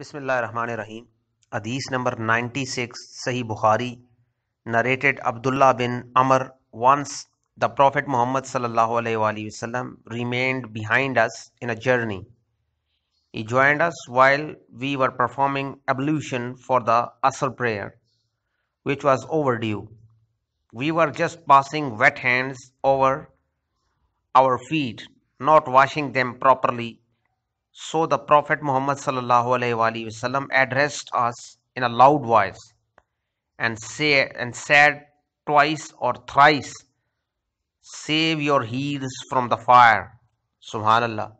बिसमीम अदीस नंबर 96 सही Bukhari narrated Abdullah bin Amr once the prophet Muhammad सल्लल्लाहु अलैहि वसल्लम remained behind us in a journey. He joined us while we were performing ablution for the asr prayer which was overdue we were just passing wet hands over our feet not washing them properly so the Prophet Muhammad wasallam addressed us in a loud voice and say and said twice or thrice, Save your heels from the fire. Subhanallah.